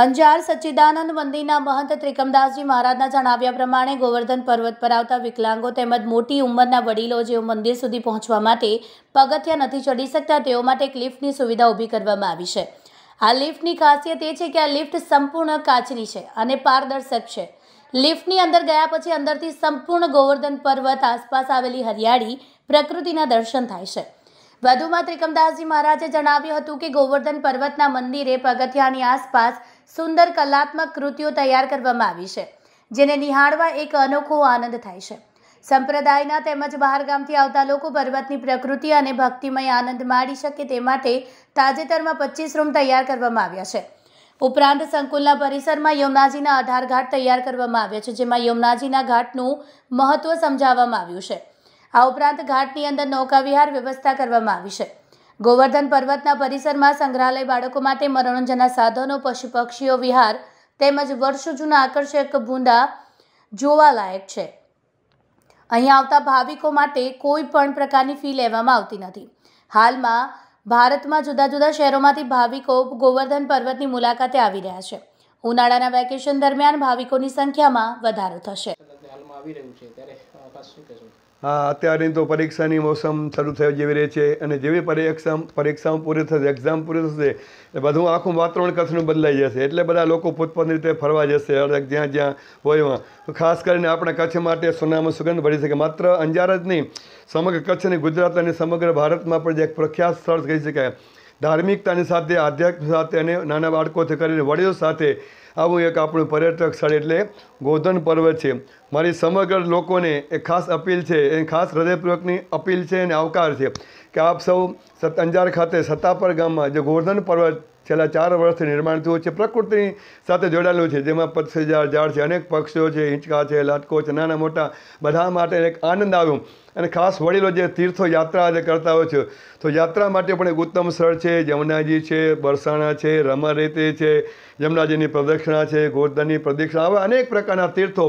અંજાર સચ્ચિદાનંદ મંદિરના મહંત ત્રિકમદાસજી મહારાજના જણાવ્યા પ્રમાણે ગોવર્ધન પર્વત પર આવતા વિકલાંગો તેમજ મોટી ઉંમરના વડીલો જેઓ મંદિર સુધી પહોંચવા માટે પગથિયા નથી ચડી શકતા તેઓ માટે એક લિફ્ટની સુવિધા ઊભી કરવામાં આવી છે આ લિફ્ટની ખાસિયત એ છે કે આ લિફ્ટ સંપૂર્ણ કાચની છે અને પારદર્શક છે લિફ્ટની અંદર ગયા પછી અંદરથી સંપૂર્ણ ગોવર્ધન પર્વત આસપાસ આવેલી હરિયાળી પ્રકૃતિના દર્શન થાય છે વધુમાં ત્રિકમદાસજી મહારાજે જણાવ્યું હતું કે ગોવર્ધન પર્વતના મંદિરે પગથિયાની આસપાસ સુંદર કલાત્મક કૃતિઓ તૈયાર કરવામાં આવી છે જેને નિહાળવા એક અનોખો આનંદ થાય છે સંપ્રદાયના તેમજ બહારગામથી આવતા લોકો પર્વતની પ્રકૃતિ અને ભક્તિમય આનંદ માણી શકે તે માટે તાજેતરમાં પચીસ રૂમ તૈયાર કરવામાં આવ્યા છે ઉપરાંત સંકુલના પરિસરમાં યમુનાજીના આધાર ઘાટ તૈયાર કરવામાં આવ્યા છે જેમાં યમનાજીના ઘાટનું મહત્વ સમજાવવામાં આવ્યું છે આ ઉપરાંત ઘાટની અંદર નૌકાવિહાર વ્યવસ્થા કરવામાં આવી છે ગોવર્ધન પર્વતના પરિસરમાં સંગ્રહાલય બાળકો માટે મનોરંજનના સાધનો પશુ પક્ષીઓ વિહાર તેમજ વર્ષો જૂના આકર્ષક ભૂંડા જોવાલાયક છે અહીં આવતા ભાવિકો માટે કોઈ પણ પ્રકારની ફી લેવામાં આવતી નથી હાલમાં ભારતમાં જુદા જુદા શહેરોમાંથી ભાવિકો ગોવર્ધન પર્વતની મુલાકાતે આવી રહ્યા છે ઉનાળાના વેકેશન દરમિયાન ભાવિકોની સંખ્યામાં વધારો થશે આવી રહ્યું છે ત્યારે આપ શું કહેશો હા અત્યારે તો પરીક્ષાની મોસમ શરૂ થયો જેવી રહે છે અને જેવી પરીક્ષા પરીક્ષાઓ પૂરી થશે એક્ઝામ પૂરી થશે એટલે બધું આખું વાતાવરણ કચ્છનું બદલાઈ જશે એટલે બધા લોકો પોતપોતની રીતે ફરવા જશે જ્યાં જ્યાં હોય એમાં ખાસ કરીને આપણે કચ્છ માટે સોનામાં સુગંધ ભરી શકે માત્ર અંજાર જ નહીં સમગ્ર કચ્છ અને ગુજરાત અને સમગ્ર ભારતમાં પણ જે એક પ્રખ્યાત સ્થળ કહી શકાય ધાર્મિકતાની સાથે આધ્યાત્મિક સાથે અને નાના બાળકોથી કરીને વડીલો સાથે આવું એક આપણું પર્યટક સ્થળ એટલે ગોધન પર્વત છે મારી સમગ્ર લોકોને એ ખાસ અપીલ છે એ ખાસ હૃદયપૂર્વકની અપીલ છે અને આવકાર છે કે આપ સૌ સત અંજાર ખાતે સત્તાપર ગામમાં જે ગોધન પર્વત છેલ્લા ચાર વર્ષથી નિર્માણ થયું છે પ્રકૃતિની સાથે જોડાયેલું છે જેમાં પક્ષીજાળ ઝાડ છે અનેક પક્ષીઓ છે હિંચકા છે લાટકો છે નાના મોટા બધા માટે એક આનંદ આવ્યો અને ખાસ વડીલો જે તીર્થો યાત્રા આજે કરતા હોય છે તો યાત્રા માટે પણ એક ઉત્તમ સ્થળ છે જમુનાજી છે બરસાણા છે રમારેતી છે જમુનાજીની પ્રદક્ષિણા છે ગોરધનની પ્રદક્ષિણા આવા અનેક પ્રકારના તીર્થો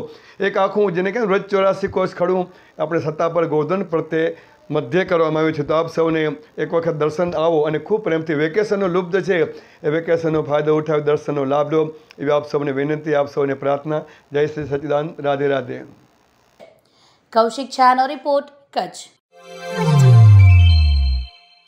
એક આખું જેને કે વ્રજ ચોરાસી કોષ ખડું આપણે સત્તા પર ગોરધન પ્રત્યે મધ્ય કરવામાં આવ્યું છે તો આપ સૌને એક વખત દર્શન આવો અને ખૂબ પ્રેમથી વેકેશનનો લુપ્ત છે એ વેકેશનનો ફાયદો ઉઠાવી દર્શનનો લાભ લો એવી આપ સૌને વિનંતી આપ સૌને પ્રાર્થના જય શ્રી સચિદાન રાધે રાધે કૌશિક છાનો રિપોર્ટ કચ્છ